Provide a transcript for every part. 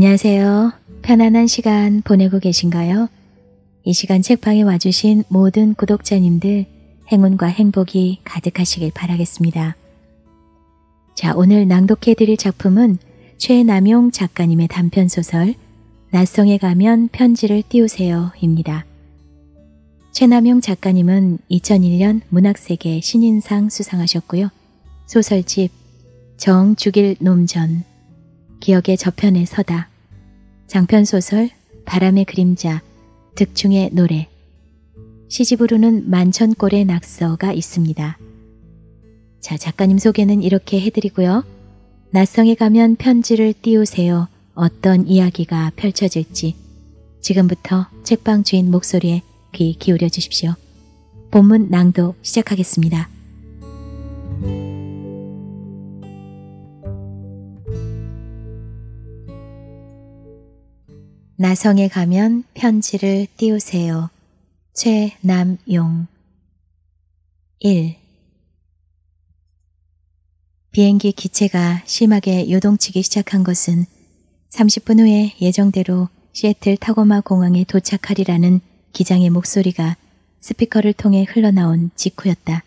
안녕하세요. 편안한 시간 보내고 계신가요? 이 시간 책방에 와주신 모든 구독자님들 행운과 행복이 가득하시길 바라겠습니다. 자, 오늘 낭독해드릴 작품은 최남용 작가님의 단편소설 낯성에 가면 편지를 띄우세요 입니다. 최남용 작가님은 2001년 문학세계 신인상 수상하셨고요. 소설집 정죽일 놈전 기억의 저편에 서다 장편소설 바람의 그림자, 득충의 노래, 시집으로는 만천골의 낙서가 있습니다. 자, 작가님 소개는 이렇게 해드리고요. 낯성에 가면 편지를 띄우세요. 어떤 이야기가 펼쳐질지 지금부터 책방 주인 목소리에 귀 기울여 주십시오. 본문 낭독 시작하겠습니다. 나성에 가면 편지를 띄우세요. 최남용 1. 비행기 기체가 심하게 요동치기 시작한 것은 30분 후에 예정대로 시애틀 타고마 공항에 도착하리라는 기장의 목소리가 스피커를 통해 흘러나온 직후였다.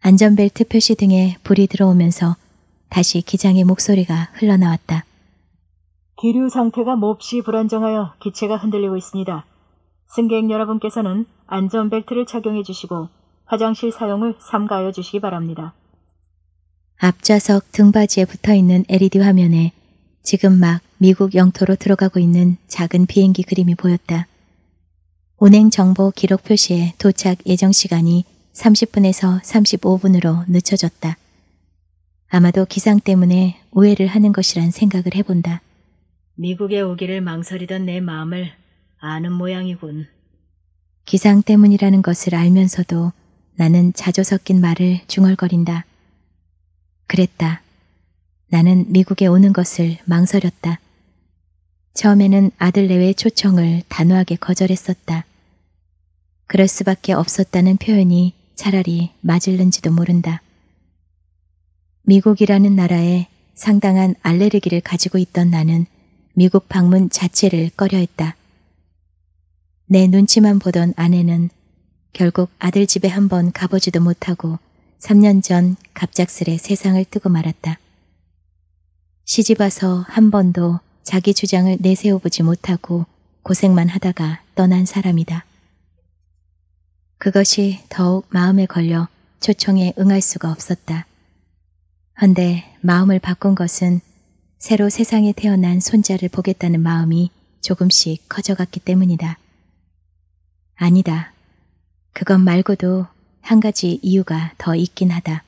안전벨트 표시 등에 불이 들어오면서 다시 기장의 목소리가 흘러나왔다. 기류 상태가 몹시 불안정하여 기체가 흔들리고 있습니다. 승객 여러분께서는 안전벨트를 착용해 주시고 화장실 사용을 삼가하여 주시기 바랍니다. 앞좌석 등받이에 붙어 있는 LED 화면에 지금 막 미국 영토로 들어가고 있는 작은 비행기 그림이 보였다. 운행 정보 기록 표시에 도착 예정 시간이 30분에서 35분으로 늦춰졌다. 아마도 기상 때문에 오해를 하는 것이란 생각을 해본다. 미국에 오기를 망설이던 내 마음을 아는 모양이군. 기상 때문이라는 것을 알면서도 나는 자조 섞인 말을 중얼거린다. 그랬다. 나는 미국에 오는 것을 망설였다. 처음에는 아들 내외 초청을 단호하게 거절했었다. 그럴 수밖에 없었다는 표현이 차라리 맞을는지도 모른다. 미국이라는 나라에 상당한 알레르기를 가지고 있던 나는 미국 방문 자체를 꺼려했다. 내 눈치만 보던 아내는 결국 아들 집에 한번 가보지도 못하고 3년 전 갑작스레 세상을 뜨고 말았다. 시집 와서 한 번도 자기 주장을 내세워보지 못하고 고생만 하다가 떠난 사람이다. 그것이 더욱 마음에 걸려 초청에 응할 수가 없었다. 헌데 마음을 바꾼 것은 새로 세상에 태어난 손자를 보겠다는 마음이 조금씩 커져갔기 때문이다. 아니다. 그것 말고도 한 가지 이유가 더 있긴 하다.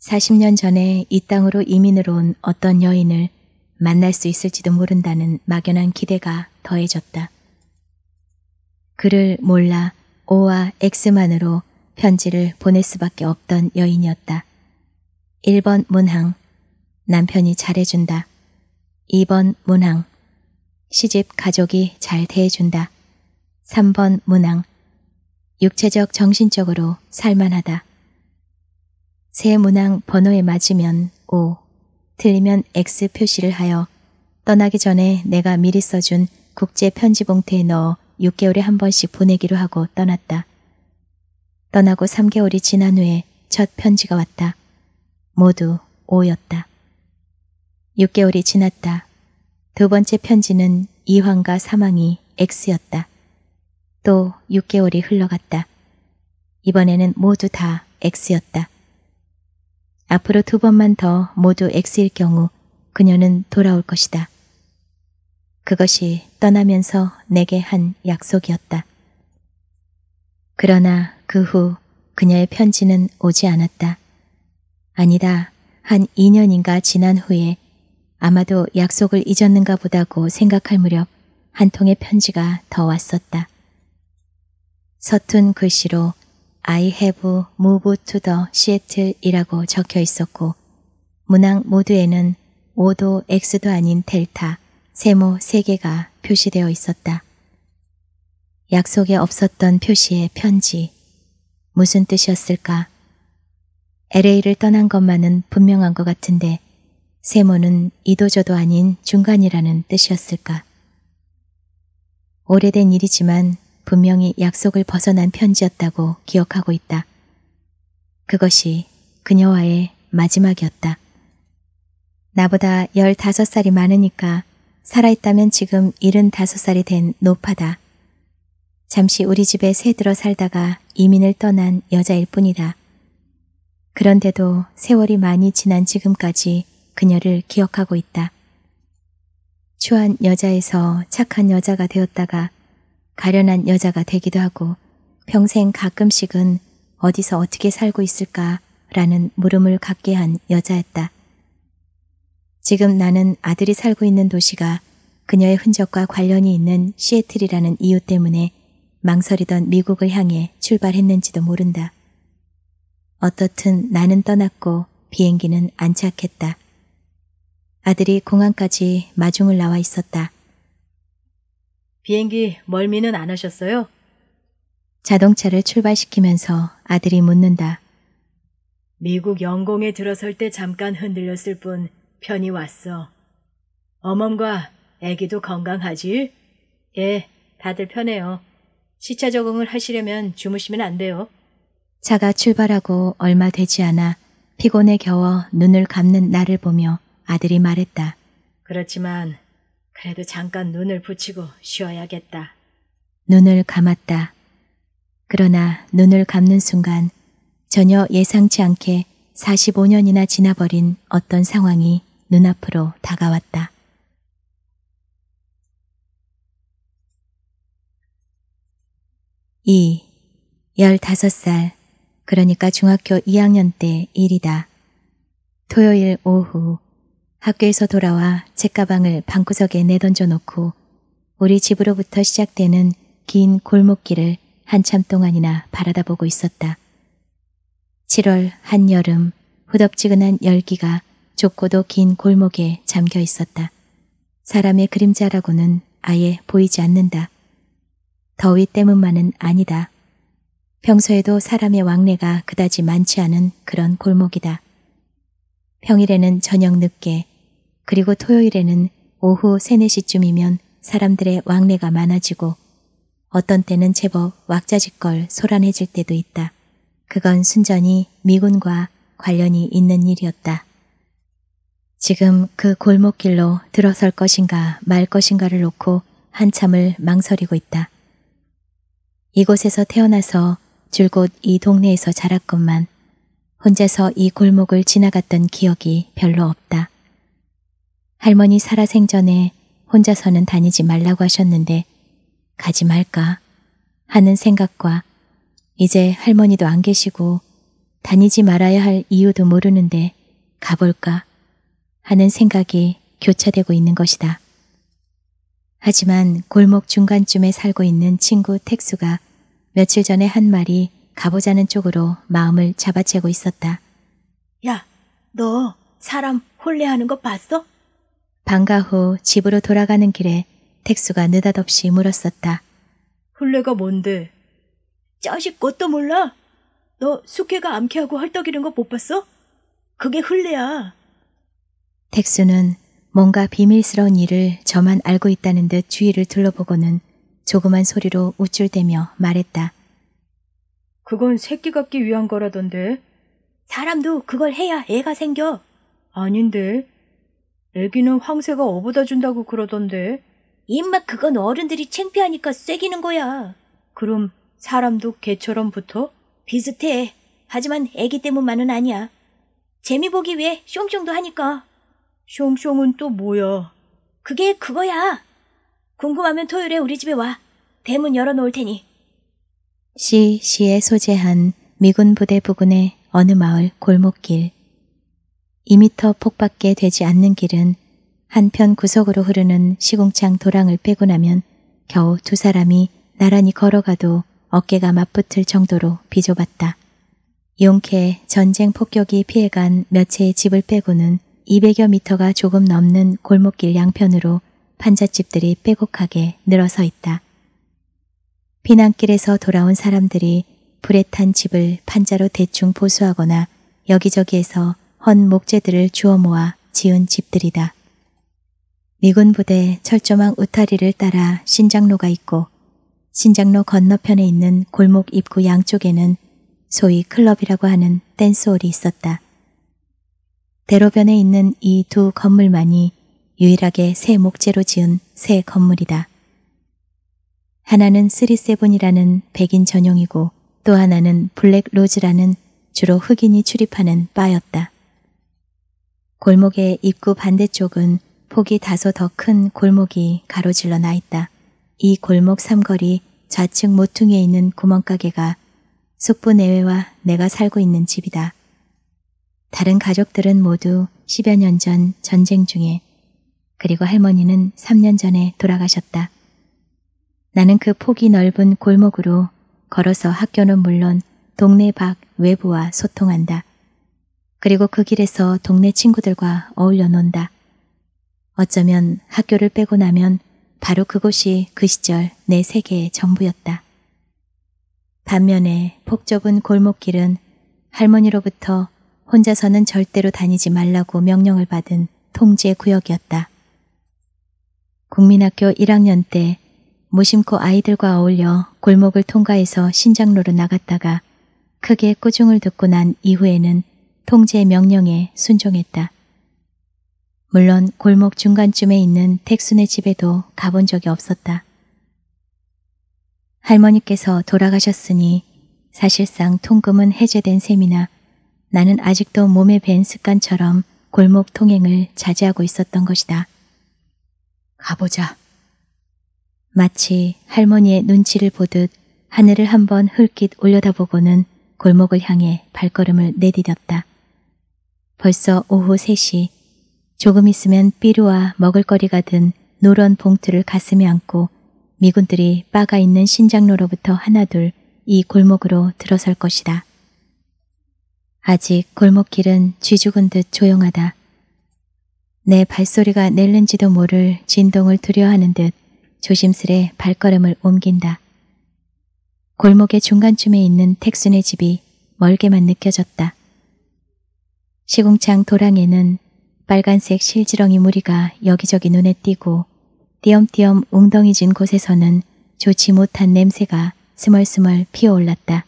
40년 전에 이 땅으로 이민을 온 어떤 여인을 만날 수 있을지도 모른다는 막연한 기대가 더해졌다. 그를 몰라 O와 X만으로 편지를 보낼 수밖에 없던 여인이었다. 1번 문항, 남편이 잘해준다. 2번 문항. 시집 가족이 잘 대해준다. 3번 문항. 육체적 정신적으로 살만하다. 새 문항 번호에 맞으면 O, 틀리면 X 표시를 하여 떠나기 전에 내가 미리 써준 국제 편지 봉투에 넣어 6개월에 한 번씩 보내기로 하고 떠났다. 떠나고 3개월이 지난 후에 첫 편지가 왔다. 모두 O였다. 6개월이 지났다. 두 번째 편지는 이황과 사망이 X였다. 또 6개월이 흘러갔다. 이번에는 모두 다 X였다. 앞으로 두 번만 더 모두 X일 경우 그녀는 돌아올 것이다. 그것이 떠나면서 내게 한 약속이었다. 그러나 그 후 그녀의 편지는 오지 않았다. 아니다. 한 2년인가 지난 후에 아마도 약속을 잊었는가 보다고 생각할 무렵 한 통의 편지가 더 왔었다. 서툰 글씨로 I have moved to the Seattle이라고 적혀 있었고 문항 모두에는 5도 X도 아닌 델타, 세모 3개가 표시되어 있었다. 약속에 없었던 표시의 편지. 무슨 뜻이었을까? LA를 떠난 것만은 분명한 것 같은데 세모는 이도저도 아닌 중간이라는 뜻이었을까. 오래된 일이지만 분명히 약속을 벗어난 편지였다고 기억하고 있다. 그것이 그녀와의 마지막이었다. 나보다 15살이 많으니까 살아있다면 지금 75살이 된 노파다. 잠시 우리 집에 새들어 살다가 이민을 떠난 여자일 뿐이다. 그런데도 세월이 많이 지난 지금까지 그녀를 기억하고 있다. 추한 여자에서 착한 여자가 되었다가 가련한 여자가 되기도 하고 평생 가끔씩은 어디서 어떻게 살고 있을까라는 물음을 갖게 한 여자였다. 지금 나는 아들이 살고 있는 도시가 그녀의 흔적과 관련이 있는 시애틀이라는 이유 때문에 망설이던 미국을 향해 출발했는지도 모른다. 어떻든 나는 떠났고 비행기는 안착했다. 아들이 공항까지 마중을 나와 있었다. 비행기 멀미는 안 하셨어요? 자동차를 출발시키면서 아들이 묻는다. 미국 영공에 들어설 때 잠깐 흔들렸을 뿐 편히 왔어. 어멈과 애기도 건강하지? 예, 다들 편해요. 시차 적응을 하시려면 주무시면 안 돼요. 차가 출발하고 얼마 되지 않아 피곤에 겨워 눈을 감는 나를 보며 아들이 말했다. 그렇지만 그래도 잠깐 눈을 붙이고 쉬어야겠다. 눈을 감았다. 그러나 눈을 감는 순간 전혀 예상치 않게 45년이나 지나버린 어떤 상황이 눈앞으로 다가왔다. 2. 15살, 그러니까 중학교 2학년 때 일이다. 토요일 오후 학교에서 돌아와 책가방을 방구석에 내던져 놓고 우리 집으로부터 시작되는 긴 골목길을 한참 동안이나 바라다보고 있었다. 7월 한여름 후덥지근한 열기가 좁고도 긴 골목에 잠겨 있었다. 사람의 그림자라고는 아예 보이지 않는다. 더위 때문만은 아니다. 평소에도 사람의 왕래가 그다지 많지 않은 그런 골목이다. 평일에는 저녁 늦게 그리고 토요일에는 오후 3, 4시쯤이면 사람들의 왕래가 많아지고 어떤 때는 제법 왁자지껄 소란해질 때도 있다. 그건 순전히 미군과 관련이 있는 일이었다. 지금 그 골목길로 들어설 것인가 말 것인가를 놓고 한참을 망설이고 있다. 이곳에서 태어나서 줄곧 이 동네에서 자랐건만 혼자서 이 골목을 지나갔던 기억이 별로 없다. 할머니 살아생전에 혼자서는 다니지 말라고 하셨는데 가지 말까 하는 생각과 이제 할머니도 안 계시고 다니지 말아야 할 이유도 모르는데 가볼까 하는 생각이 교차되고 있는 것이다. 하지만 골목 중간쯤에 살고 있는 친구 택수가 며칠 전에 한 말이 가보자는 쪽으로 마음을 잡아채고 있었다. 야, 너 사람 홀레하는 거 봤어? 방과 후 집으로 돌아가는 길에 택수가 느닷없이 물었었다. 훌레가 뭔데? 자식 것도 몰라? 너 숙회가 암캐하고 헐떡이는 거 못 봤어? 그게 훌레야. 택수는 뭔가 비밀스러운 일을 저만 알고 있다는 듯 주위를 둘러보고는 조그만 소리로 우쭐대며 말했다. 그건 새끼 갖기 위한 거라던데. 사람도 그걸 해야 애가 생겨. 아닌데. 애기는 황새가 어부다 준다고 그러던데. 임마 그건 어른들이 창피하니까 쐐기는 거야. 그럼 사람도 개처럼 붙어? 비슷해. 하지만 애기 때문만은 아니야. 재미 보기 위해 숑숑도 하니까. 숑숑은 또 뭐야? 그게 그거야. 궁금하면 토요일에 우리 집에 와. 대문 열어놓을 테니. 시 시에 소재한 미군 부대 부근의 어느 마을 골목길. 2미터 폭밖에 되지 않는 길은 한편 구석으로 흐르는 시궁창 도랑을 빼고 나면 겨우 두 사람이 나란히 걸어가도 어깨가 맞붙을 정도로 비좁았다. 용케 전쟁 폭격이 피해간 몇 채의 집을 빼고는 200여 미터가 조금 넘는 골목길 양편으로 판잣집들이 빼곡하게 늘어서 있다. 피난길에서 돌아온 사람들이 불에 탄 집을 판자로 대충 보수하거나 여기저기에서 헌 목재들을 주워 모아 지은 집들이다. 미군 부대 철조망 우타리를 따라 신장로가 있고 신장로 건너편에 있는 골목 입구 양쪽에는 소위 클럽이라고 하는 댄스홀이 있었다. 대로변에 있는 이 두 건물만이 유일하게 새 목재로 지은 새 건물이다. 하나는 리세븐이라는 백인 전용이고 또 하나는 블랙 로즈라는 주로 흑인이 출입하는 바였다. 골목의 입구 반대쪽은 폭이 다소 더 큰 골목이 가로질러 나 있다. 이 골목 삼거리 좌측 모퉁이에 있는 구멍가게가 숙부 내외와 내가 살고 있는 집이다. 다른 가족들은 모두 10여 년 전 전쟁 중에 그리고 할머니는 3년 전에 돌아가셨다. 나는 그 폭이 넓은 골목으로 걸어서 학교는 물론 동네 밖 외부와 소통한다. 그리고 그 길에서 동네 친구들과 어울려 논다. 어쩌면 학교를 빼고 나면 바로 그곳이 그 시절 내 세계의 전부였다. 반면에 폭 좁은 골목길은 할머니로부터 혼자서는 절대로 다니지 말라고 명령을 받은 통제 구역이었다. 국민학교 1학년 때 무심코 아이들과 어울려 골목을 통과해서 신장로로 나갔다가 크게 꾸중을 듣고 난 이후에는 통제 명령에 순종했다. 물론 골목 중간쯤에 있는 택순의 집에도 가본 적이 없었다. 할머니께서 돌아가셨으니 사실상 통금은 해제된 셈이나 나는 아직도 몸에 밴 습관처럼 골목 통행을 자제하고 있었던 것이다. 가보자. 마치 할머니의 눈치를 보듯 하늘을 한번 흘낏 올려다보고는 골목을 향해 발걸음을 내디뎠다. 벌써 오후 3시 조금 있으면 삐루와 먹을거리가 든 노런 봉투를 가슴에 안고 미군들이 빠가 있는 신장로로부터 하나둘 이 골목으로 들어설 것이다. 아직 골목길은 쥐죽은 듯 조용하다. 내 발소리가 낼는지도 모를 진동을 두려워하는 듯 조심스레 발걸음을 옮긴다. 골목의 중간쯤에 있는 택순의 집이 멀게만 느껴졌다. 시궁창 도랑에는 빨간색 실지렁이 무리가 여기저기 눈에 띄고 띄엄띄엄 웅덩이진 곳에서는 좋지 못한 냄새가 스멀스멀 피어올랐다.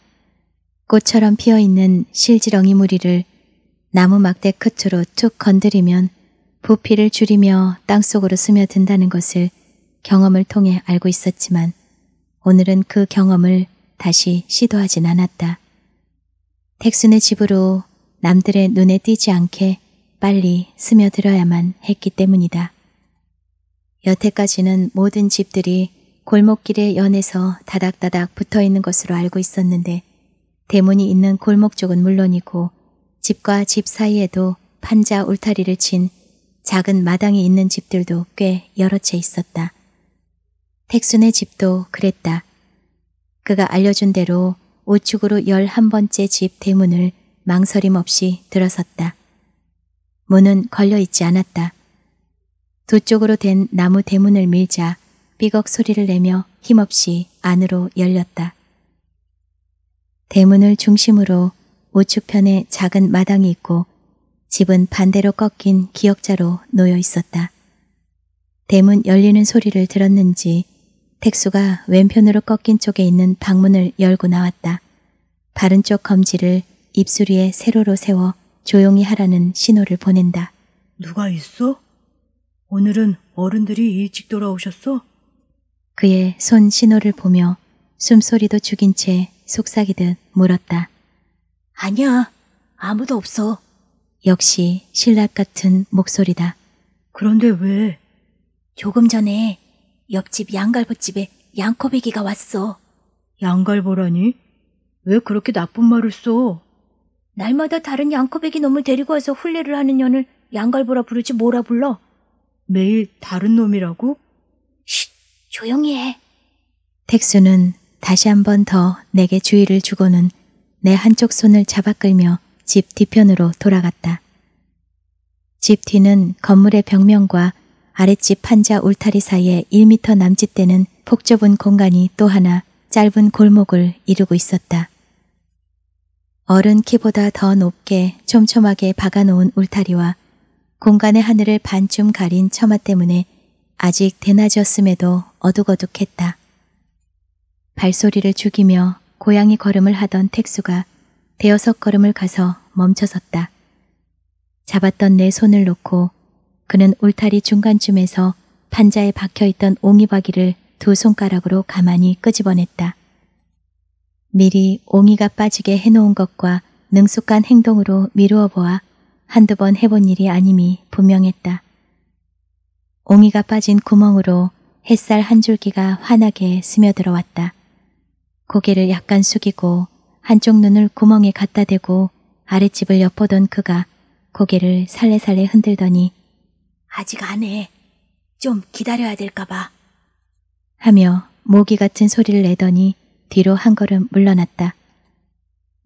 꽃처럼 피어있는 실지렁이 무리를 나무 막대 끝으로 툭 건드리면 부피를 줄이며 땅속으로 스며든다는 것을 경험을 통해 알고 있었지만 오늘은 그 경험을 다시 시도하진 않았다. 택순의 집으로 남들의 눈에 띄지 않게 빨리 스며들어야만 했기 때문이다. 여태까지는 모든 집들이 골목길에 연해서 다닥다닥 붙어 있는 것으로 알고 있었는데 대문이 있는 골목 쪽은 물론이고 집과 집 사이에도 판자 울타리를 친 작은 마당이 있는 집들도 꽤 여러 채 있었다. 택순의 집도 그랬다. 그가 알려준 대로 우측으로 열한 번째 집 대문을 망설임 없이 들어섰다. 문은 걸려있지 않았다. 두 쪽으로 된 나무 대문을 밀자 삐걱 소리를 내며 힘없이 안으로 열렸다. 대문을 중심으로 우측편에 작은 마당이 있고 집은 반대로 꺾인 기역자로 놓여 있었다. 대문 열리는 소리를 들었는지 택수가 왼편으로 꺾인 쪽에 있는 방문을 열고 나왔다. 바른 쪽 검지를 입술 위에 세로로 세워 조용히 하라는 신호를 보낸다. 누가 있어? 오늘은 어른들이 일찍 돌아오셨어? 그의 손 신호를 보며 숨소리도 죽인 채 속삭이듯 물었다. 아니야, 아무도 없어. 역시 신락 같은 목소리다. 그런데 왜? 조금 전에 옆집 양갈보집에 양코배기가 왔어. 양갈보라니? 왜 그렇게 나쁜 말을 써? 날마다 다른 양커베기 놈을 데리고 와서 훈례를 하는 년을 양갈보라 부르지 뭐라 불러? 매일 다른 놈이라고? 쉿, 조용히 해. 택수는 다시 한 번 더 내게 주의를 주고는 내 한쪽 손을 잡아 끌며 집 뒤편으로 돌아갔다. 집 뒤는 건물의 벽면과 아랫집 판자 울타리 사이에 1미터 남짓되는 폭좁은 공간이 또 하나 짧은 골목을 이루고 있었다. 어른 키보다 더 높게 촘촘하게 박아놓은 울타리와 공간의 하늘을 반쯤 가린 처마 때문에 아직 대낮이었음에도 어둑어둑했다. 발소리를 죽이며 고양이 걸음을 하던 택수가 대여섯 걸음을 가서 멈춰섰다. 잡았던 내 손을 놓고 그는 울타리 중간쯤에서 판자에 박혀있던 옹이바기를 두 손가락으로 가만히 끄집어냈다. 미리 옹이가 빠지게 해놓은 것과 능숙한 행동으로 미루어 보아 한두 번 해본 일이 아님이 분명했다. 옹이가 빠진 구멍으로 햇살 한 줄기가 환하게 스며들어왔다. 고개를 약간 숙이고 한쪽 눈을 구멍에 갖다 대고 아랫집을 엿보던 그가 고개를 살레살레 흔들더니 아직 안 해. 좀 기다려야 될까봐. 하며 모기 같은 소리를 내더니 뒤로 한 걸음 물러났다.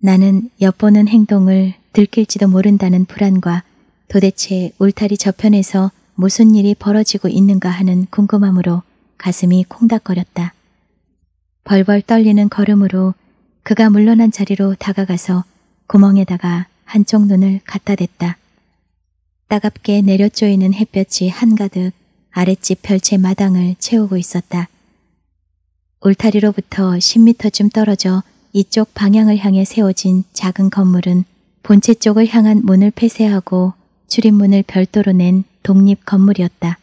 나는 엿보는 행동을 들킬지도 모른다는 불안과 도대체 울타리 저편에서 무슨 일이 벌어지고 있는가 하는 궁금함으로 가슴이 콩닥거렸다. 벌벌 떨리는 걸음으로 그가 물러난 자리로 다가가서 구멍에다가 한쪽 눈을 갖다 댔다. 따갑게 내려쪼이는 햇볕이 한가득 아랫집 별채 마당을 채우고 있었다. 울타리로부터 1 0미터쯤 떨어져 이쪽 방향을 향해 세워진 작은 건물은 본체 쪽을 향한 문을 폐쇄하고 출입문을 별도로 낸 독립 건물이었다.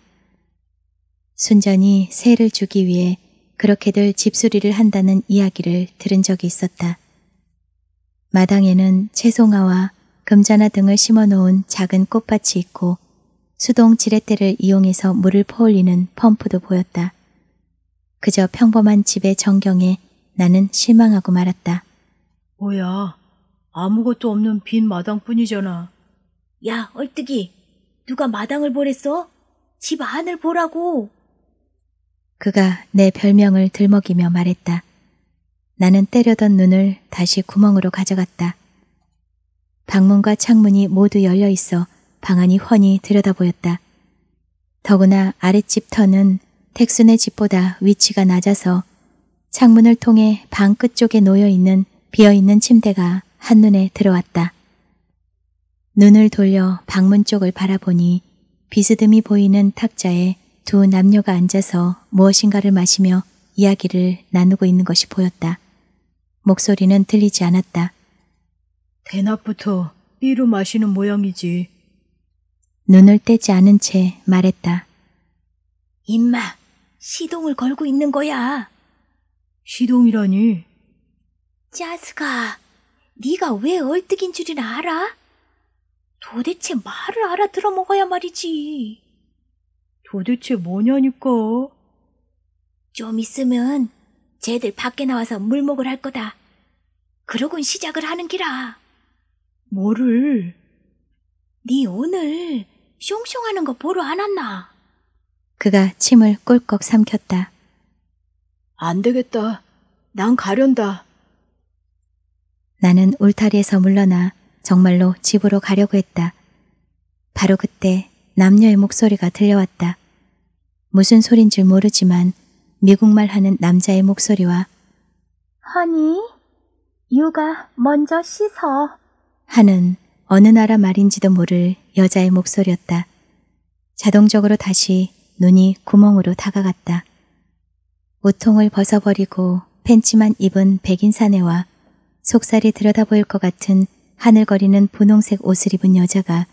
순전히 새를 주기 위해 그렇게들 집수리를 한다는 이야기를 들은 적이 있었다. 마당에는 채송화와 금자나 등을 심어놓은 작은 꽃밭이 있고 수동 지렛대를 이용해서 물을 퍼올리는 펌프도 보였다. 그저 평범한 집의 전경에 나는 실망하고 말았다. 뭐야, 아무것도 없는 빈 마당뿐이잖아. 야, 얼뜨기, 누가 마당을 보랬어? 집 안을 보라고. 그가 내 별명을 들먹이며 말했다. 나는 때려던 눈을 다시 구멍으로 가져갔다. 방문과 창문이 모두 열려 있어 방안이 훤히 들여다보였다. 더구나 아랫집 터는 택순의 집보다 위치가 낮아서 창문을 통해 방 끝쪽에 놓여있는 비어있는 침대가 한눈에 들어왔다. 눈을 돌려 방문 쪽을 바라보니 비스듬히 보이는 탁자에 두 남녀가 앉아서 무엇인가를 마시며 이야기를 나누고 있는 것이 보였다. 목소리는 들리지 않았다. 대낮부터 삐로 마시는 모양이지. 눈을 떼지 않은 채 말했다. 임마, 시동을 걸고 있는 거야. 시동이라니. 짜스가, 네가 왜 얼뜩인 줄이나 알아? 도대체 말을 알아들어 먹어야 말이지. 도대체 뭐냐니까. 좀 있으면 쟤들 밖에 나와서 물먹을할 거다. 그러곤 시작을 하는 기라. 뭐를? 네 오늘 숑숑하는 거 보러 안 왔나? 그가 침을 꿀꺽 삼켰다. 안 되겠다. 난 가련다. 나는 울타리에서 물러나 정말로 집으로 가려고 했다. 바로 그때 남녀의 목소리가 들려왔다. 무슨 소린 줄 모르지만 미국말 하는 남자의 목소리와 허니, 유가 먼저 씻어 하는 어느 나라 말인지도 모를 여자의 목소리였다. 자동적으로 다시 눈이 구멍으로 다가갔다. 옷통을 벗어버리고 팬츠만 입은 백인 사내와 속살이 들여다보일 것 같은 하늘거리는 분홍색 옷을 입은 여자가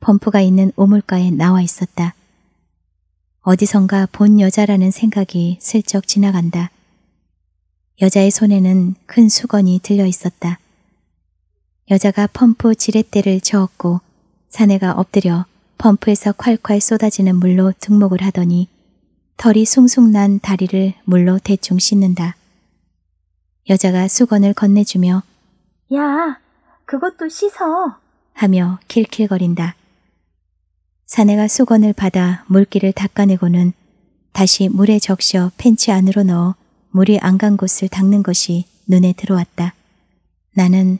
펌프가 있는 오물가에 나와 있었다. 어디선가 본 여자라는 생각이 슬쩍 지나간다. 여자의 손에는 큰 수건이 들려 있었다. 여자가 펌프 지렛대를 저었고 사내가 엎드려 펌프에서 콸콸 쏟아지는 물로 등목을 하더니 털이 숭숭 난 다리를 물로 대충 씻는다. 여자가 수건을 건네주며 야, 그것도 씻어 하며 킬킬거린다. 사내가 수건을 받아 물기를 닦아내고는 다시 물에 적셔 팬츠 안으로 넣어 물이 안 간 곳을 닦는 것이 눈에 들어왔다. 나는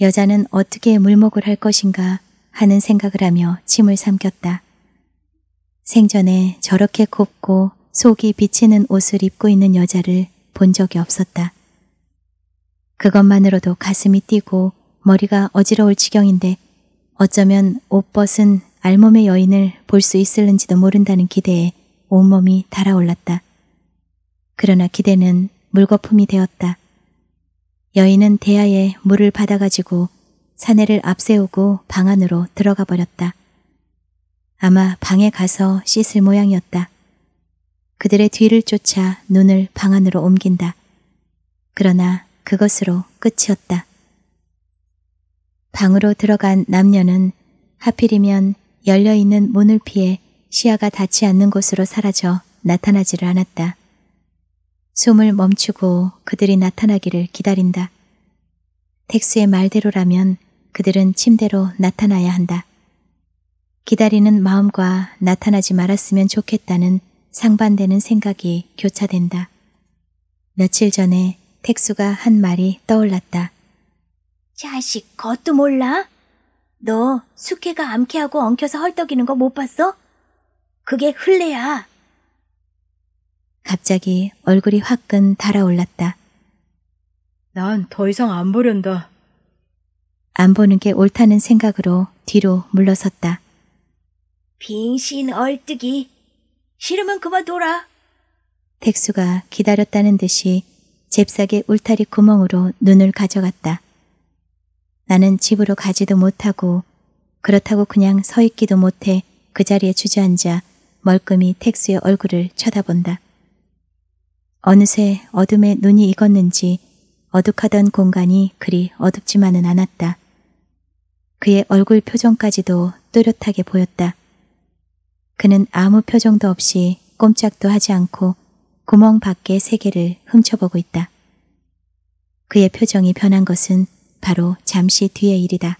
여자는 어떻게 물목을 할 것인가 하는 생각을 하며 침을 삼켰다. 생전에 저렇게 곱고 속이 비치는 옷을 입고 있는 여자를 본 적이 없었다. 그것만으로도 가슴이 뛰고 머리가 어지러울 지경인데 어쩌면 옷 벗은 알몸의 여인을 볼 수 있을는지도 모른다는 기대에 온몸이 달아올랐다. 그러나 기대는 물거품이 되었다. 여인은 대야에 물을 받아가지고 사내를 앞세우고 방 안으로 들어가 버렸다. 아마 방에 가서 씻을 모양이었다. 그들의 뒤를 쫓아 눈을 방 안으로 옮긴다. 그러나 그것으로 끝이었다. 방으로 들어간 남녀는 하필이면 열려있는 문을 피해 시야가 닿지 않는 곳으로 사라져 나타나지를 않았다. 숨을 멈추고 그들이 나타나기를 기다린다. 텍스의 말대로라면 그들은 침대로 나타나야 한다. 기다리는 마음과 나타나지 말았으면 좋겠다는 상반되는 생각이 교차된다. 며칠 전에 택수가 한 말이 떠올랐다. 자식, 것도 몰라? 너 숙회가 암캐하고 엉켜서 헐떡이는 거 못 봤어? 그게 흘레야. 갑자기 얼굴이 화끈 달아올랐다. 난 더 이상 안 보련다. 안 보는 게 옳다는 생각으로 뒤로 물러섰다. 빙신 얼뜨기. 싫으면 그만 둬라. 택수가 기다렸다는 듯이 잽싸게 울타리 구멍으로 눈을 가져갔다. 나는 집으로 가지도 못하고 그렇다고 그냥 서 있기도 못해 그 자리에 주저앉아 멀끔히 택수의 얼굴을 쳐다본다. 어느새 어둠에 눈이 익었는지 어둑하던 공간이 그리 어둡지만은 않았다. 그의 얼굴 표정까지도 또렷하게 보였다. 그는 아무 표정도 없이 꼼짝도 하지 않고 구멍 밖의 세계를 훔쳐보고 있다. 그의 표정이 변한 것은 바로 잠시 뒤의 일이다.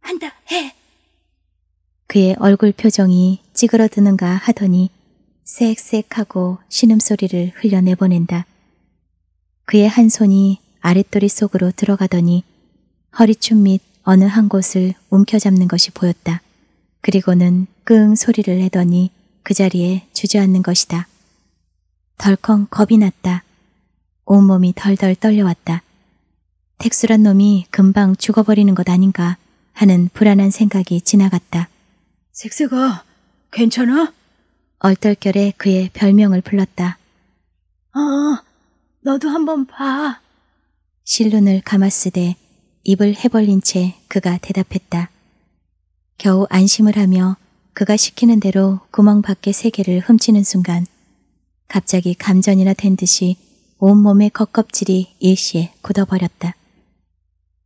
한다, 해! 그의 얼굴 표정이 찌그러드는가 하더니 쌕쌕하고 신음소리를 흘려내보낸다. 그의 한 손이 아랫도리 속으로 들어가더니 허리춤 및 어느 한 곳을 움켜잡는 것이 보였다. 그리고는 끙 소리를 내더니 그 자리에 주저앉는 것이다. 덜컹 겁이 났다. 온몸이 덜덜 떨려왔다. 택수란 놈이 금방 죽어버리는 것 아닌가 하는 불안한 생각이 지나갔다. 색색아, 괜찮아? 얼떨결에 그의 별명을 불렀다. 어, 아, 너도 한번 봐. 실눈을 감았으되 입을 해벌린 채 그가 대답했다. 겨우 안심을 하며 그가 시키는 대로 구멍 밖에 세계를 훔치는 순간 갑자기 감전이나 된 듯이 온몸의 겉껍질이 일시에 굳어버렸다.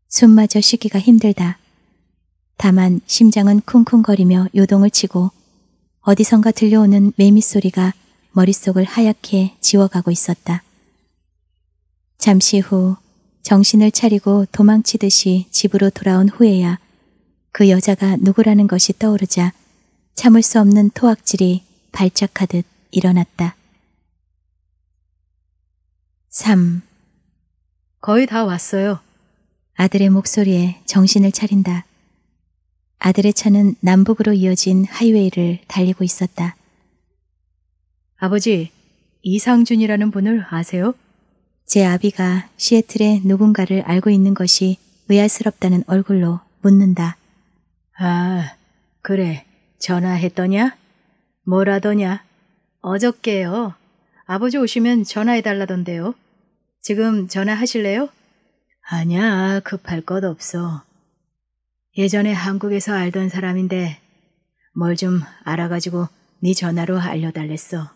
숨마저 쉬기가 힘들다. 다만 심장은 쿵쿵거리며 요동을 치고 어디선가 들려오는 매미소리가 머릿속을 하얗게 지워가고 있었다. 잠시 후 정신을 차리고 도망치듯이 집으로 돌아온 후에야 그 여자가 누구라는 것이 떠오르자 참을 수 없는 토악질이 발작하듯 일어났다. 3. 거의 다 왔어요. 아들의 목소리에 정신을 차린다. 아들의 차는 남북으로 이어진 하이웨이를 달리고 있었다. 아버지, 이상준이라는 분을 아세요? 제 아비가 시애틀에 누군가를 알고 있는 것이 의아스럽다는 얼굴로 묻는다. 아, 그래. 전화했더냐? 뭐라더냐? 어저께요. 아버지 오시면 전화해달라던데요. 지금 전화하실래요? 아냐, 급할 것 없어. 예전에 한국에서 알던 사람인데 뭘 좀 알아가지고 네 전화로 알려달랬어.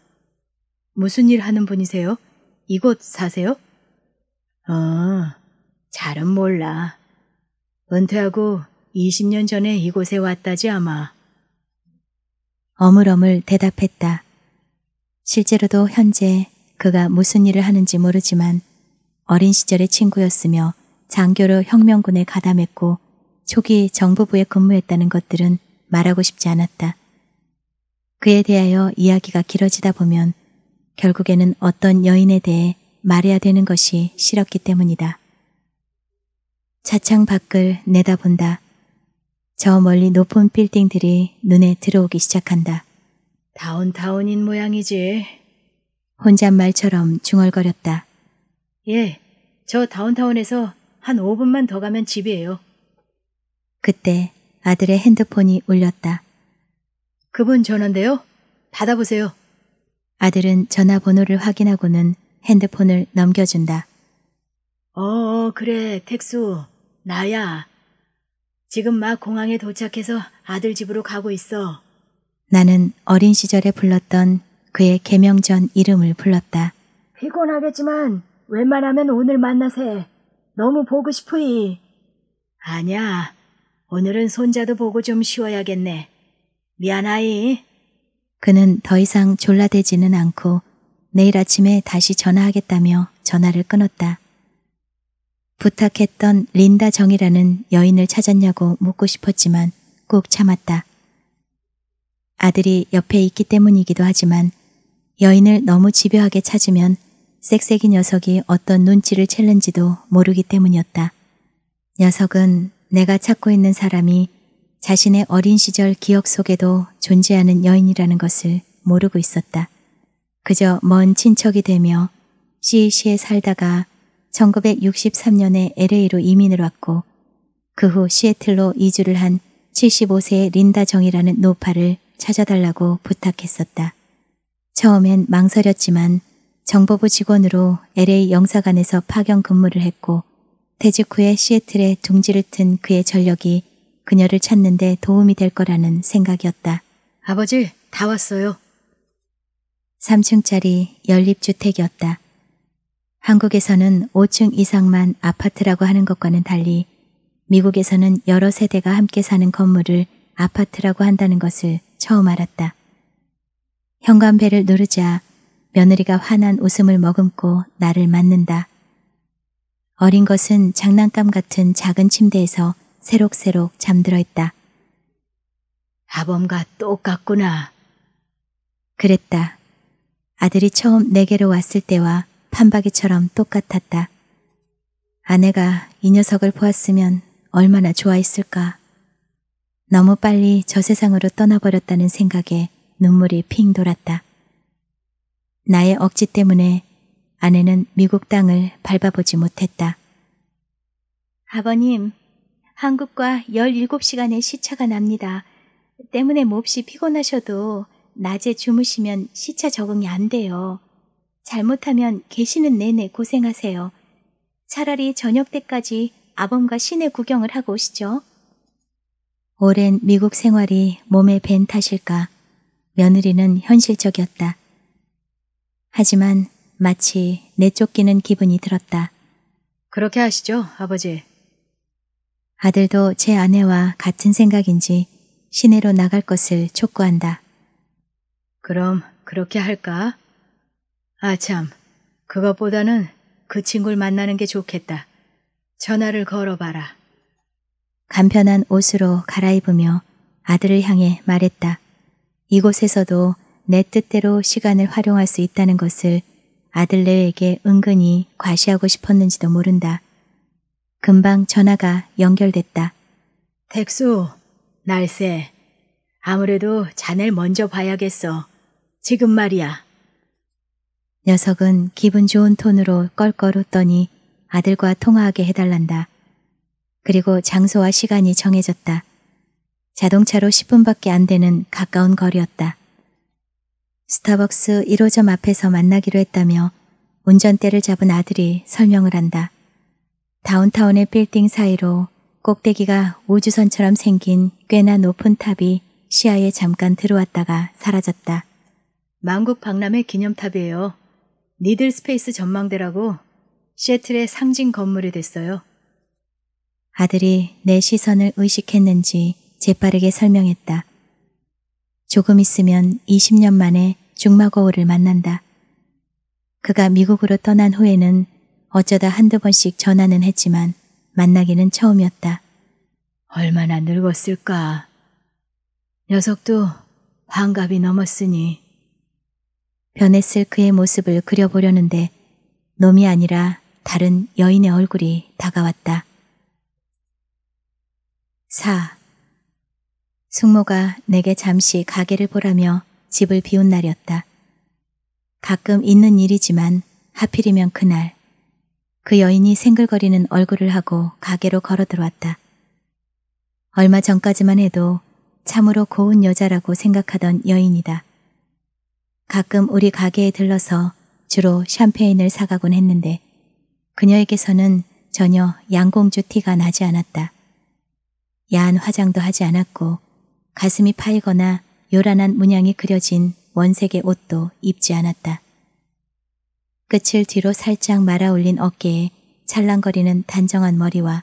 무슨 일 하는 분이세요? 이곳 사세요? 어, 잘은 몰라. 은퇴하고 20년 전에 이곳에 왔다지 아마. 어물어물 대답했다. 실제로도 현재 그가 무슨 일을 하는지 모르지만 어린 시절의 친구였으며 장교로 혁명군에 가담했고 초기 정부부에 근무했다는 것들은 말하고 싶지 않았다. 그에 대하여 이야기가 길어지다 보면 결국에는 어떤 여인에 대해 말해야 되는 것이 싫었기 때문이다. 차창 밖을 내다본다. 저 멀리 높은 빌딩들이 눈에 들어오기 시작한다. 다운타운인 모양이지. 혼잣말처럼 중얼거렸다. 예, 저 다운타운에서 한 5분만 더 가면 집이에요. 그때 아들의 핸드폰이 울렸다. 그분 전화인데요? 받아보세요. 아들은 전화번호를 확인하고는 핸드폰을 넘겨준다. 어, 그래, 택수. 나야. 지금 막 공항에 도착해서 아들 집으로 가고 있어. 나는 어린 시절에 불렀던 그의 개명 전 이름을 불렀다. 피곤하겠지만 웬만하면 오늘 만나세. 너무 보고 싶으이. 아니야. 오늘은 손자도 보고 좀 쉬어야겠네. 미안하이. 그는 더 이상 졸라대지는 않고 내일 아침에 다시 전화하겠다며 전화를 끊었다. 부탁했던 린다 정이라는 여인을 찾았냐고 묻고 싶었지만 꾹 참았다. 아들이 옆에 있기 때문이기도 하지만 여인을 너무 집요하게 찾으면 색색이 녀석이 어떤 눈치를 챌는지도 모르기 때문이었다. 녀석은 내가 찾고 있는 사람이 자신의 어린 시절 기억 속에도 존재하는 여인이라는 것을 모르고 있었다. 그저 먼 친척이 되며 c a c 에 살다가 1963년에 LA로 이민을 왔고 그 후 시애틀로 이주를 한 75세의 린다 정이라는 노파를 찾아달라고 부탁했었다. 처음엔 망설였지만 정보부 직원으로 LA 영사관에서 파견 근무를 했고 퇴직 후에 시애틀에 둥지를 튼 그의 전력이 그녀를 찾는 데 도움이 될 거라는 생각이었다. 아버지, 다 왔어요. 3층짜리 연립주택이었다. 한국에서는 5층 이상만 아파트라고 하는 것과는 달리 미국에서는 여러 세대가 함께 사는 건물을 아파트라고 한다는 것을 처음 알았다. 현관벨을 누르자 며느리가 환한 웃음을 머금고 나를 맞는다. 어린 것은 장난감 같은 작은 침대에서 새록새록 잠들어 있다. 아범과 똑같구나. 그랬다. 아들이 처음 내게로 왔을 때와 판박이처럼 똑같았다. 아내가 이 녀석을 보았으면 얼마나 좋아했을까. 너무 빨리 저 세상으로 떠나버렸다는 생각에 눈물이 핑 돌았다. 나의 억지 때문에 아내는 미국 땅을 밟아보지 못했다. 아버님, 한국과 17시간의 시차가 납니다. 때문에 몹시 피곤하셔도 낮에 주무시면 시차 적응이 안 돼요. 잘못하면 계시는 내내 고생하세요. 차라리 저녁 때까지 아범과 시내 구경을 하고 오시죠. 오랜 미국 생활이 몸에 밴 탓일까 며느리는 현실적이었다. 하지만 마치 내쫓기는 기분이 들었다. 그렇게 하시죠, 아버지. 아들도 제 아내와 같은 생각인지 시내로 나갈 것을 촉구한다. 그럼 그렇게 할까? 아참, 그것보다는 그 친구를 만나는 게 좋겠다. 전화를 걸어봐라. 간편한 옷으로 갈아입으며 아들을 향해 말했다. 이곳에서도 내 뜻대로 시간을 활용할 수 있다는 것을 아들내에게 은근히 과시하고 싶었는지도 모른다. 금방 전화가 연결됐다. 택수, 날세. 아무래도 자넬 먼저 봐야겠어. 지금 말이야. 녀석은 기분 좋은 톤으로 껄껄 웃더니 아들과 통화하게 해달란다. 그리고 장소와 시간이 정해졌다. 자동차로 10분밖에 안 되는 가까운 거리였다. 스타벅스 1호점 앞에서 만나기로 했다며 운전대를 잡은 아들이 설명을 한다. 다운타운의 빌딩 사이로 꼭대기가 우주선처럼 생긴 꽤나 높은 탑이 시야에 잠깐 들어왔다가 사라졌다. 만국 박람회 기념탑이에요. 니들 스페이스 전망대라고 시애틀의 상징 건물이 됐어요. 아들이 내 시선을 의식했는지 재빠르게 설명했다. 조금 있으면 20년 만에 중마거울을 만난다. 그가 미국으로 떠난 후에는 어쩌다 한두 번씩 전화는 했지만 만나기는 처음이었다. 얼마나 늙었을까. 녀석도 환갑이 넘었으니 변했을 그의 모습을 그려보려는데 놈이 아니라 다른 여인의 얼굴이 다가왔다. 4. 숙모가 내게 잠시 가게를 보라며 집을 비운 날이었다. 가끔 있는 일이지만 하필이면 그날 그 여인이 생글거리는 얼굴을 하고 가게로 걸어 들어왔다. 얼마 전까지만 해도 참으로 고운 여자라고 생각하던 여인이다. 가끔 우리 가게에 들러서 주로 샴페인을 사가곤 했는데 그녀에게서는 전혀 양공주 티가 나지 않았다. 야한 화장도 하지 않았고 가슴이 파이거나 요란한 문양이 그려진 원색의 옷도 입지 않았다. 끝을 뒤로 살짝 말아 올린 어깨에 찰랑거리는 단정한 머리와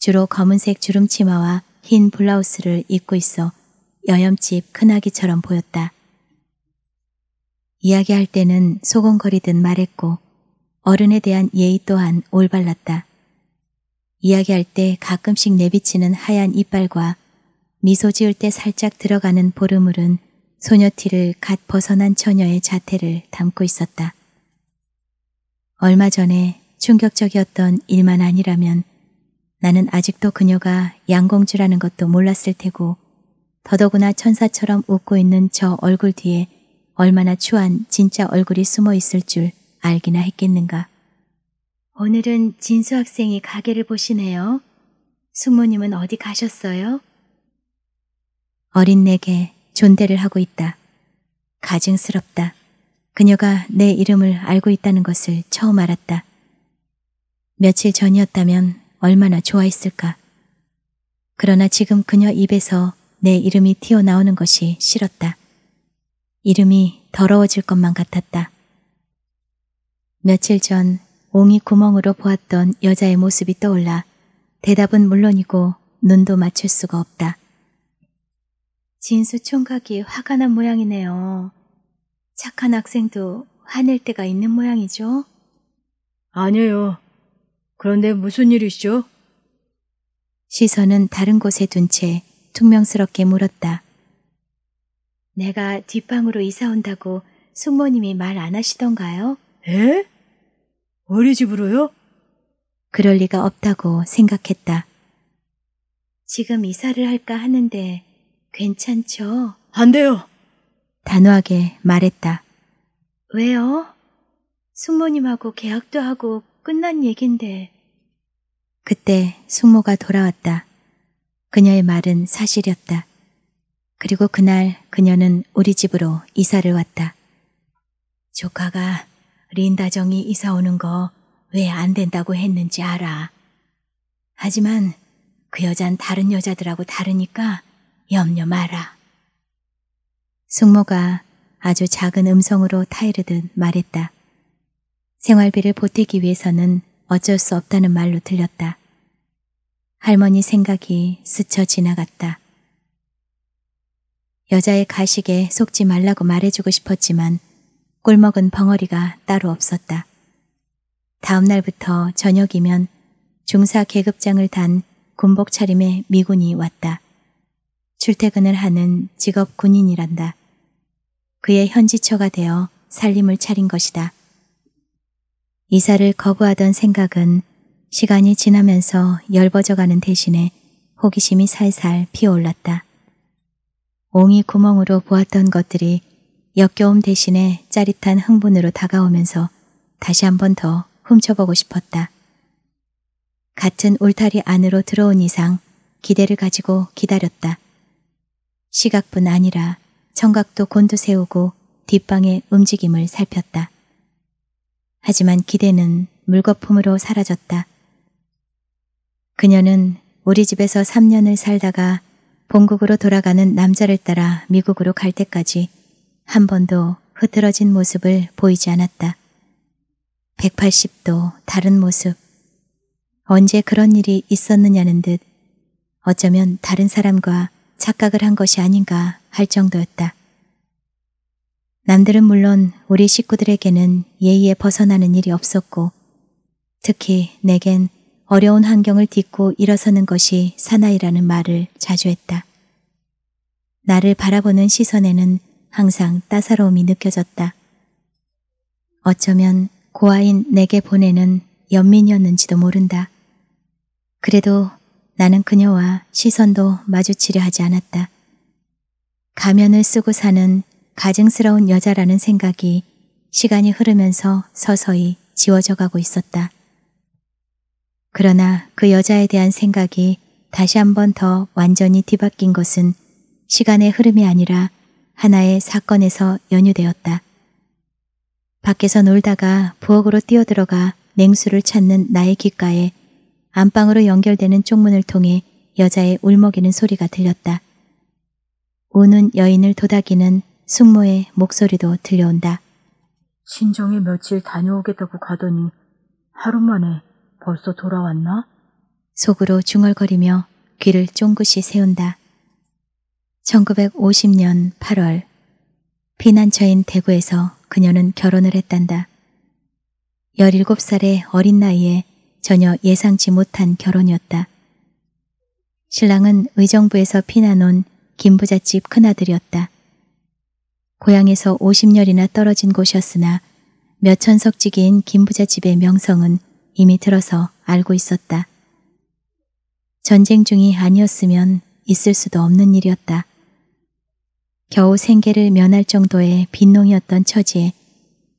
주로 검은색 주름 치마와 흰 블라우스를 입고 있어 여염집 큰아기처럼 보였다. 이야기할 때는 소곤거리듯 말했고 어른에 대한 예의 또한 올발랐다. 이야기할 때 가끔씩 내비치는 하얀 이빨과 미소 지을 때 살짝 들어가는 보름물은 소녀티를 갓 벗어난 처녀의 자태를 담고 있었다. 얼마 전에 충격적이었던 일만 아니라면 나는 아직도 그녀가 양공주라는 것도 몰랐을 테고 더더구나 천사처럼 웃고 있는 저 얼굴 뒤에 얼마나 추한 진짜 얼굴이 숨어 있을 줄 알기나 했겠는가. 오늘은 진수 학생이 가게를 보시네요. 숙모님은 어디 가셨어요? 어린 내게 존대를 하고 있다. 가증스럽다. 그녀가 내 이름을 알고 있다는 것을 처음 알았다. 며칠 전이었다면 얼마나 좋아했을까. 그러나 지금 그녀 입에서 내 이름이 튀어나오는 것이 싫었다. 이름이 더러워질 것만 같았다. 며칠 전 옹이 구멍으로 보았던 여자의 모습이 떠올라 대답은 물론이고 눈도 맞출 수가 없다. 진수 총각이 화가 난 모양이네요. 착한 학생도 화낼 때가 있는 모양이죠? 아니에요. 그런데 무슨 일이시죠? 시선은 다른 곳에 둔 채 퉁명스럽게 물었다. 내가 뒷방으로 이사 온다고 숙모님이 말 안 하시던가요? 에? 우리 집으로요? 그럴 리가 없다고 생각했다. 지금 이사를 할까 하는데 괜찮죠? 안 돼요. 단호하게 말했다. 왜요? 숙모님하고 계약도 하고 끝난 얘긴데. 그때 숙모가 돌아왔다. 그녀의 말은 사실이었다. 그리고 그날 그녀는 우리 집으로 이사를 왔다. 조카가 린다정이 이사 오는 거 왜 안 된다고 했는지 알아. 하지만 그 여잔 다른 여자들하고 다르니까 염려 마라. 숙모가 아주 작은 음성으로 타이르듯 말했다. 생활비를 보태기 위해서는 어쩔 수 없다는 말로 들렸다. 할머니 생각이 스쳐 지나갔다. 여자의 가식에 속지 말라고 말해주고 싶었지만 꿀먹은 벙어리가 따로 없었다. 다음 날부터 저녁이면 중사 계급장을 단 군복 차림의 미군이 왔다. 출퇴근을 하는 직업 군인이란다. 그의 현지처가 되어 살림을 차린 것이다. 이사를 거부하던 생각은 시간이 지나면서 열버져가는 대신에 호기심이 살살 피어올랐다. 옹이 구멍으로 보았던 것들이 역겨움 대신에 짜릿한 흥분으로 다가오면서 다시 한번더 훔쳐보고 싶었다. 같은 울타리 안으로 들어온 이상 기대를 가지고 기다렸다. 시각뿐 아니라 청각도 곤두세우고 뒷방의 움직임을 살폈다. 하지만 기대는 물거품으로 사라졌다. 그녀는 우리 집에서 3년을 살다가 본국으로 돌아가는 남자를 따라 미국으로 갈 때까지 한 번도 흐트러진 모습을 보이지 않았다. 180도 다른 모습. 언제 그런 일이 있었느냐는 듯 어쩌면 다른 사람과 착각을 한 것이 아닌가 할 정도였다. 남들은 물론 우리 식구들에게는 예의에 벗어나는 일이 없었고 특히 내겐 어려운 환경을 딛고 일어서는 것이 사나이라는 말을 자주 했다. 나를 바라보는 시선에는 항상 따사로움이 느껴졌다. 어쩌면 고아인 내게 보내는 연민이었는지도 모른다. 그래도 나는 그녀와 시선도 마주치려 하지 않았다. 가면을 쓰고 사는 가증스러운 여자라는 생각이 시간이 흐르면서 서서히 지워져 가고 있었다. 그러나 그 여자에 대한 생각이 다시 한번 더 완전히 뒤바뀐 것은 시간의 흐름이 아니라 하나의 사건에서 연유되었다. 밖에서 놀다가 부엌으로 뛰어들어가 냉수를 찾는 나의 귓가에 안방으로 연결되는 쪽문을 통해 여자의 울먹이는 소리가 들렸다. 우는 여인을 도닥이는 숙모의 목소리도 들려온다. 친정에 며칠 다녀오겠다고 가더니 하루 만에 벌써 돌아왔나? 속으로 중얼거리며 귀를 쫑긋이 세운다. 1950년 8월 피난처인 대구에서 그녀는 결혼을 했단다. 17살의 어린 나이에 전혀 예상치 못한 결혼이었다. 신랑은 의정부에서 피난온 김부잣집 큰아들이었다. 고향에서 5 0년이나 떨어진 곳이었으나 몇천석지기인 김부잣집의 명성은 이미 들어서 알고 있었다. 전쟁 중이 아니었으면 있을 수도 없는 일이었다. 겨우 생계를 면할 정도의 빈농이었던 처지에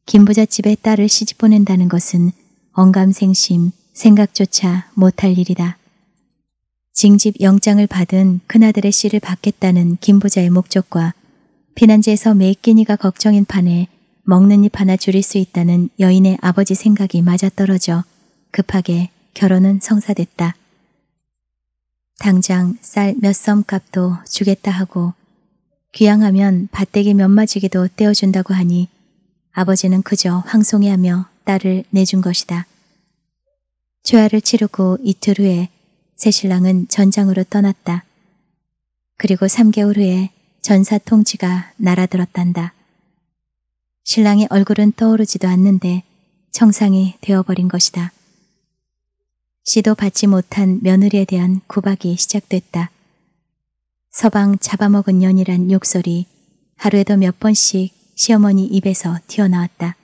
김부자집의 딸을 시집보낸다는 것은 언감생심, 생각조차 못할 일이다. 징집 영장을 받은 큰아들의 씨를 받겠다는 김부자의 목적과 피난지에서 매끼니가 걱정인 판에 먹는 입 하나 줄일 수 있다는 여인의 아버지 생각이 맞아떨어져 급하게 결혼은 성사됐다. 당장 쌀 몇 섬 값도 주겠다 하고 귀양하면 밭대기 몇 마지기도 떼어준다고 하니 아버지는 그저 황송해하며 딸을 내준 것이다. 조야를 치르고 이틀 후에 새신랑은 전장으로 떠났다. 그리고 3개월 후에 전사 통지가 날아들었단다. 신랑의 얼굴은 떠오르지도 않는데 청상이 되어버린 것이다. 시도 받지 못한 며느리에 대한 구박이 시작됐다. 서방 잡아먹은 년이란 욕설이 하루에도 몇 번씩 시어머니 입에서 튀어나왔다.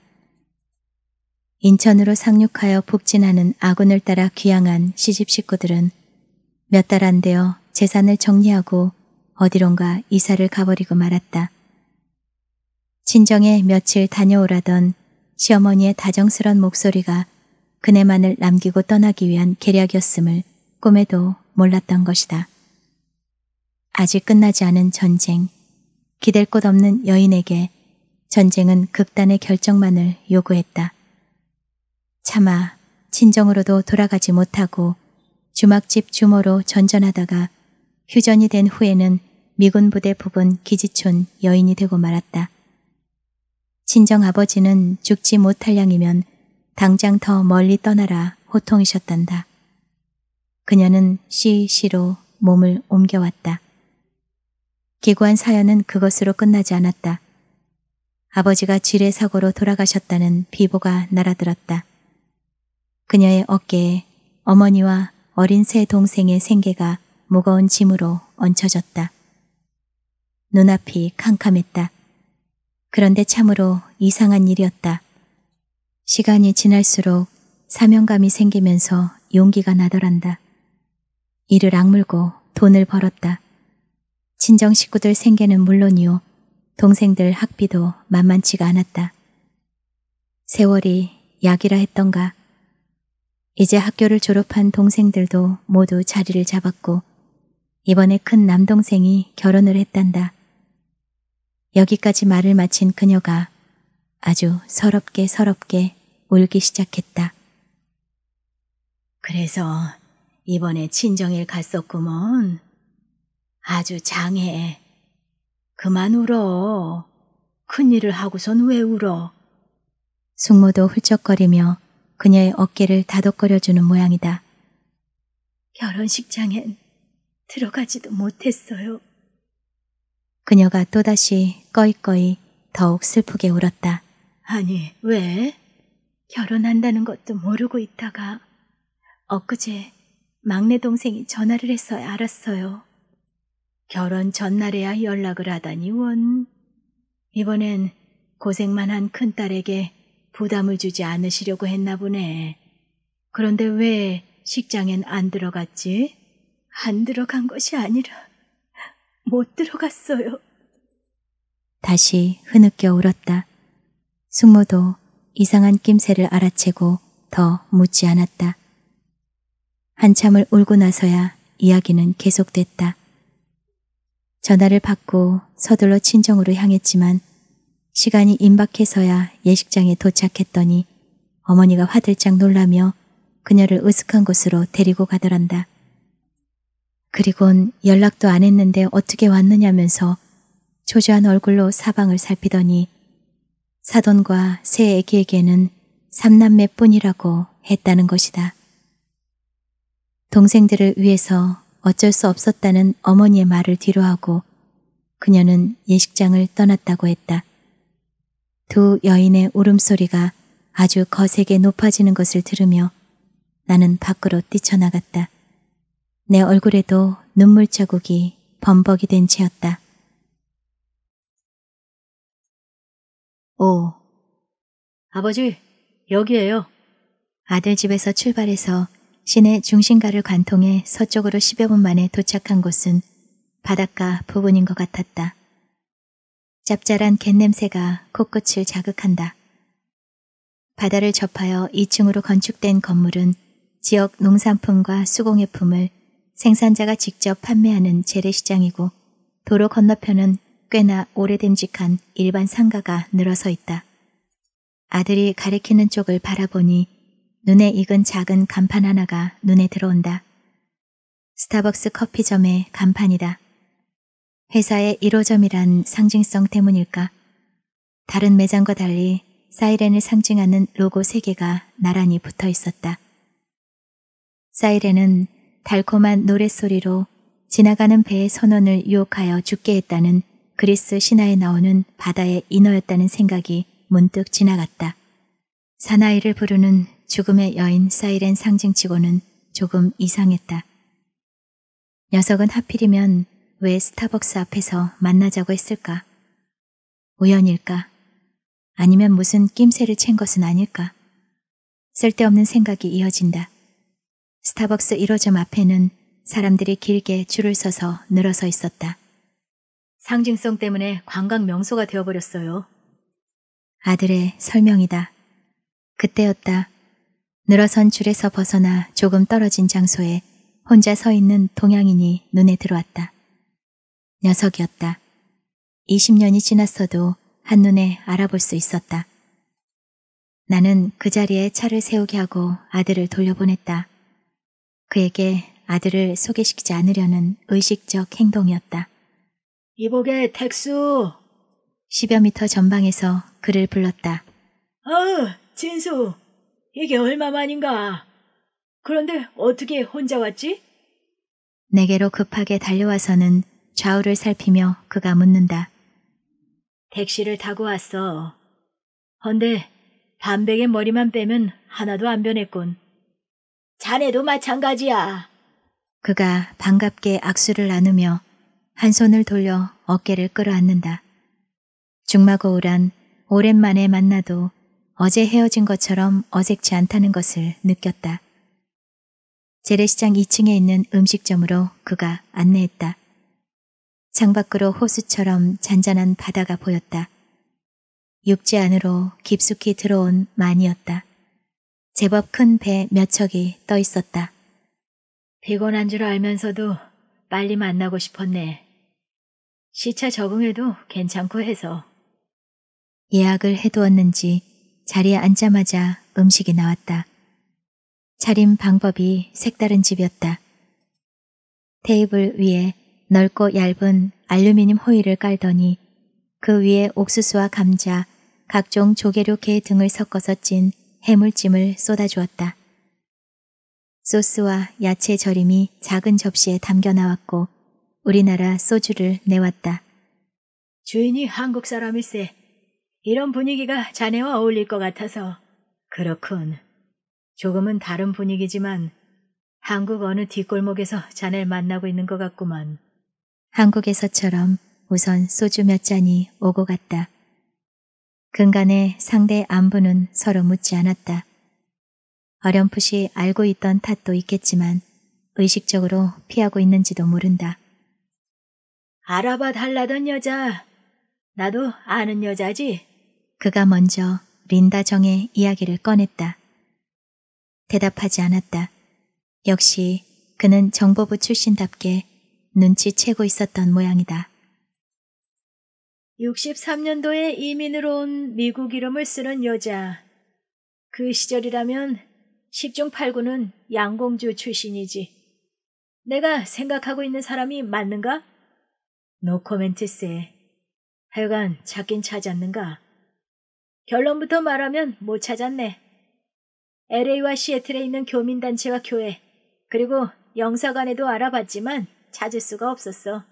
인천으로 상륙하여 북진하는 아군을 따라 귀양한 시집 식구들은 몇 달 안 되어 재산을 정리하고 어디론가 이사를 가버리고 말았다. 친정에 며칠 다녀오라던 시어머니의 다정스런 목소리가 그네만을 남기고 떠나기 위한 계략이었음을 꿈에도 몰랐던 것이다. 아직 끝나지 않은 전쟁, 기댈 곳 없는 여인에게 전쟁은 극단의 결정만을 요구했다. 차마 친정으로도 돌아가지 못하고 주막집 주모로 전전하다가 휴전이 된 후에는 미군 부대 부분 기지촌 여인이 되고 말았다. 친정 아버지는 죽지 못할 양이면 당장 더 멀리 떠나라 호통이셨단다. 그녀는 시시로 몸을 옮겨왔다. 기구한 사연은 그것으로 끝나지 않았다. 아버지가 지뢰 사고로 돌아가셨다는 비보가 날아들었다. 그녀의 어깨에 어머니와 어린 새 동생의 생계가 무거운 짐으로 얹혀졌다. 눈앞이 캄캄했다. 그런데 참으로 이상한 일이었다. 시간이 지날수록 사명감이 생기면서 용기가 나더란다. 이를 악물고 돈을 벌었다. 친정 식구들 생계는 물론이요. 동생들 학비도 만만치가 않았다. 세월이 약이라 했던가. 이제 학교를 졸업한 동생들도 모두 자리를 잡았고 이번에 큰 남동생이 결혼을 했단다. 여기까지 말을 마친 그녀가 아주 서럽게 서럽게 울기 시작했다. 그래서 이번에 친정일 갔었구먼. 아주 장해. 그만 울어. 큰일을 하고선 왜 울어? 숙모도 훌쩍거리며 그녀의 어깨를 다독거려주는 모양이다. 결혼식장엔 들어가지도 못했어요. 그녀가 또다시 꺼이꺼이 더욱 슬프게 울었다. 아니, 왜? 결혼한다는 것도 모르고 있다가 엊그제 막내 동생이 전화를 했어야 알았어요. 결혼 전날에야 연락을 하다니 원. 이번엔 고생만 한 큰딸에게 부담을 주지 않으시려고 했나 보네. 그런데 왜 식장엔 안 들어갔지? 안 들어간 것이 아니라 못 들어갔어요. 다시 흐느껴 울었다. 숙모도 이상한 낌새를 알아채고 더 묻지 않았다. 한참을 울고 나서야 이야기는 계속됐다. 전화를 받고 서둘러 친정으로 향했지만 시간이 임박해서야 예식장에 도착했더니 어머니가 화들짝 놀라며 그녀를 으슥한 곳으로 데리고 가더란다. 그리곤 연락도 안 했는데 어떻게 왔느냐면서 초조한 얼굴로 사방을 살피더니 사돈과 세 애기에게는 삼남매뿐이라고 했다는 것이다. 동생들을 위해서 어쩔 수 없었다는 어머니의 말을 뒤로하고 그녀는 예식장을 떠났다고 했다. 두 여인의 울음소리가 아주 거세게 높아지는 것을 들으며 나는 밖으로 뛰쳐나갔다. 내 얼굴에도 눈물 자국이 범벅이 된 채였다. 오. 어. 아버지, 여기에요. 아들 집에서 출발해서 시내 중심가를 관통해 서쪽으로 10여 분 만에 도착한 곳은 바닷가 부분인것 같았다. 짭짤한 갯냄새가 코끝을 자극한다. 바다를 접하여 2층으로 건축된 건물은 지역 농산품과 수공예품을 생산자가 직접 판매하는 재래시장이고 도로 건너편은 꽤나 오래된직한 일반 상가가 늘어서 있다. 아들이 가리키는 쪽을 바라보니 눈에 익은 작은 간판 하나가 눈에 들어온다. 스타벅스 커피점의 간판이다. 회사의 1호점이란 상징성 때문일까? 다른 매장과 달리 사이렌을 상징하는 로고 3개가 나란히 붙어 있었다. 사이렌은 달콤한 노랫소리로 지나가는 배의 선원을 유혹하여 죽게 했다는 그리스 신화에 나오는 바다의 인어였다는 생각이 문득 지나갔다. 사나이를 부르는 죽음의 여인 사이렌 상징치고는 조금 이상했다. 녀석은 하필이면 왜 스타벅스 앞에서 만나자고 했을까? 우연일까? 아니면 무슨 낌새를 챈 것은 아닐까? 쓸데없는 생각이 이어진다. 스타벅스 1호점 앞에는 사람들이 길게 줄을 서서 늘어서 있었다. 상징성 때문에 관광 명소가 되어버렸어요. 아들의 설명이다. 그때였다. 늘어선 줄에서 벗어나 조금 떨어진 장소에 혼자 서 있는 동양인이 눈에 들어왔다. 녀석이었다. 20년이 지났어도 한눈에 알아볼 수 있었다. 나는 그 자리에 차를 세우게 하고 아들을 돌려보냈다. 그에게 아들을 소개시키지 않으려는 의식적 행동이었다. 이보게 택수! 10여 미터 전방에서 그를 불렀다. 어, 진수! 이게 얼마만인가? 그런데 어떻게 혼자 왔지? 내게로 급하게 달려와서는 좌우를 살피며 그가 묻는다. 택시를 타고 왔어. 헌데 담백의 머리만 빼면 하나도 안 변했군. 자네도 마찬가지야. 그가 반갑게 악수를 나누며 한 손을 돌려 어깨를 끌어안는다. 중마고울한 오랜만에 만나도 어제 헤어진 것처럼 어색치 않다는 것을 느꼈다. 재래시장 2층에 있는 음식점으로 그가 안내했다. 창밖으로 호수처럼 잔잔한 바다가 보였다. 육지 안으로 깊숙이 들어온 만이었다. 제법 큰 배 몇 척이 떠 있었다. 피곤한 줄 알면서도 빨리 만나고 싶었네. 시차 적응해도 괜찮고 해서. 예약을 해두었는지 자리에 앉자마자 음식이 나왔다. 차림 방법이 색다른 집이었다. 테이블 위에 넓고 얇은 알루미늄 호일을 깔더니 그 위에 옥수수와 감자, 각종 조개류게 등을 섞어서 찐 해물찜을 쏟아주었다. 소스와 야채 절임이 작은 접시에 담겨 나왔고 우리나라 소주를 내왔다. 주인이 한국 사람일세. 이런 분위기가 자네와 어울릴 것 같아서. 그렇군. 조금은 다른 분위기지만 한국 어느 뒷골목에서 자네를 만나고 있는 것 같구만. 한국에서처럼 우선 소주 몇 잔이 오고 갔다. 근간에 상대 안부는 서로 묻지 않았다. 어렴풋이 알고 있던 탓도 있겠지만 의식적으로 피하고 있는지도 모른다. 알아봐 달라던 여자. 나도 아는 여자지. 그가 먼저 린다 정의 이야기를 꺼냈다. 대답하지 않았다. 역시 그는 정보부 출신답게 눈치채고 있었던 모양이다. 63년도에 이민으로 온 미국 이름을 쓰는 여자. 그 시절이라면 10중 8구는 양공주 출신이지. 내가 생각하고 있는 사람이 맞는가? 노 코멘트세. 하여간 찾긴 찾았는가? 결론부터 말하면 못 찾았네. LA와 시애틀에 있는 교민단체와 교회, 그리고 영사관에도 알아봤지만 찾을 수가 없었어.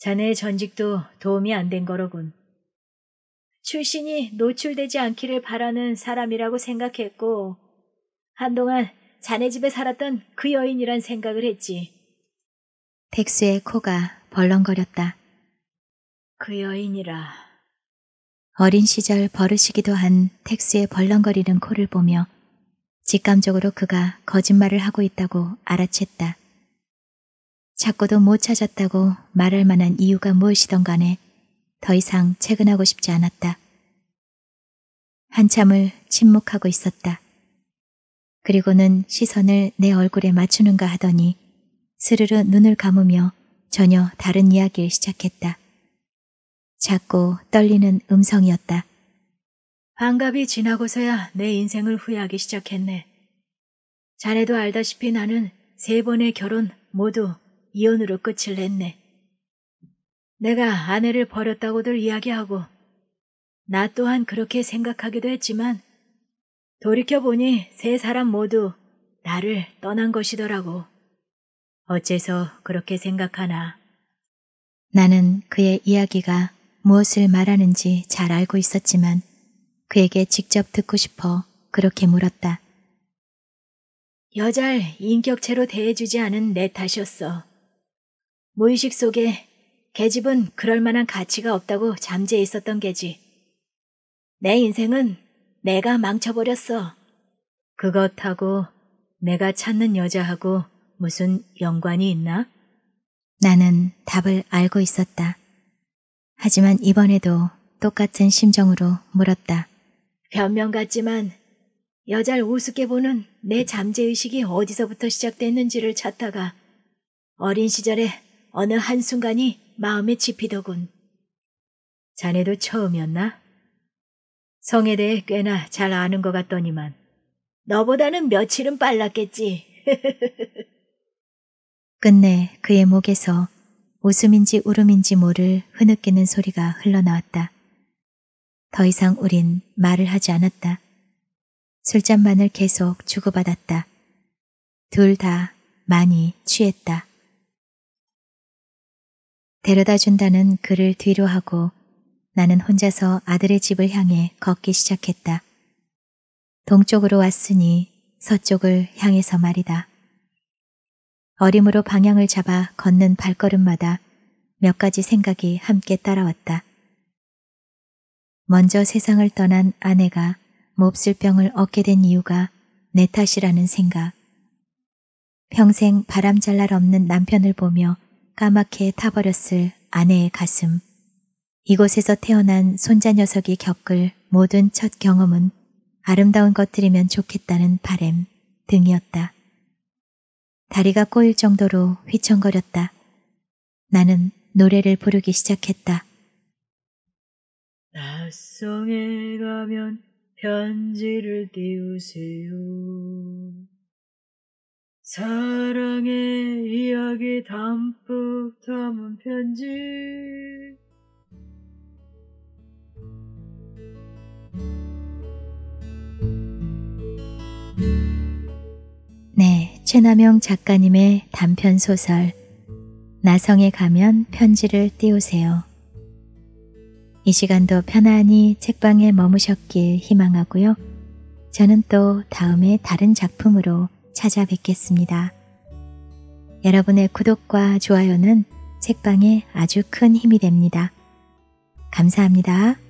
자네의 전직도 도움이 안 된 거로군. 출신이 노출되지 않기를 바라는 사람이라고 생각했고, 한동안 자네 집에 살았던 그 여인이란 생각을 했지. 백수의 코가 벌렁거렸다. 그 여인이라. 어린 시절 버릇이기도 한택스의 벌렁거리는 코를 보며 직감적으로 그가 거짓말을 하고 있다고 알아챘다. 찾고도 못 찾았다고 말할 만한 이유가 무엇이던 간에 더 이상 채근하고 싶지 않았다. 한참을 침묵하고 있었다. 그리고는 시선을 내 얼굴에 맞추는가 하더니 스르르 눈을 감으며 전혀 다른 이야기를 시작했다. 작고 떨리는 음성이었다. 반갑이 지나고서야 내 인생을 후회하기 시작했네. 자네도 알다시피 나는 세 번의 결혼 모두 이혼으로 끝을 냈네. 내가 아내를 버렸다고들 이야기하고 나 또한 그렇게 생각하기도 했지만 돌이켜보니 세 사람 모두 나를 떠난 것이더라고. 어째서 그렇게 생각하나? 나는 그의 이야기가 무엇을 말하는지 잘 알고 있었지만 그에게 직접 듣고 싶어 그렇게 물었다. 여잘 인격체로 대해주지 않은 내 탓이었어. 무의식 속에 계집은 그럴 만한 가치가 없다고 잠재해 있었던 게지. 내 인생은 내가 망쳐버렸어. 그것하고 내가 찾는 여자하고 무슨 연관이 있나? 나는 답을 알고 있었다. 하지만 이번에도 똑같은 심정으로 물었다. 변명 같지만 여자를 우습게 보는 내 잠재의식이 어디서부터 시작됐는지를 찾다가 어린 시절에 어느 한순간이 마음에 집히더군. 자네도 처음이었나? 성에 대해 꽤나 잘 아는 것 같더니만 너보다는 며칠은 빨랐겠지. 끝내 그의 목에서 웃음인지 울음인지 모를 흐느끼는 소리가 흘러나왔다. 더 이상 우린 말을 하지 않았다. 술잔만을 계속 주고받았다. 둘 다 많이 취했다. 데려다 준다는 그를 뒤로 하고 나는 혼자서 아들의 집을 향해 걷기 시작했다. 동쪽으로 왔으니 서쪽을 향해서 말이다. 어림으로 방향을 잡아 걷는 발걸음마다 몇 가지 생각이 함께 따라왔다. 먼저 세상을 떠난 아내가 몹쓸 병을 얻게 된 이유가 내 탓이라는 생각. 평생 바람잘 날 없는 남편을 보며 까맣게 타버렸을 아내의 가슴. 이곳에서 태어난 손자 녀석이 겪을 모든 첫 경험은 아름다운 것들이면 좋겠다는 바램 등이었다. 다리가 꼬일 정도로 휘청거렸다. 나는 노래를 부르기 시작했다. 낯성에 가면 편지를 띄우세요. 사랑의 이야기 담뿍 담은 편지. 네, 최남영 작가님의 단편 소설 나성에 가면 편지를 띄우세요. 이 시간도 편안히 책방에 머무셨길 희망하고요. 저는 또 다음에 다른 작품으로 찾아뵙겠습니다. 여러분의 구독과 좋아요는 책방에 아주 큰 힘이 됩니다. 감사합니다.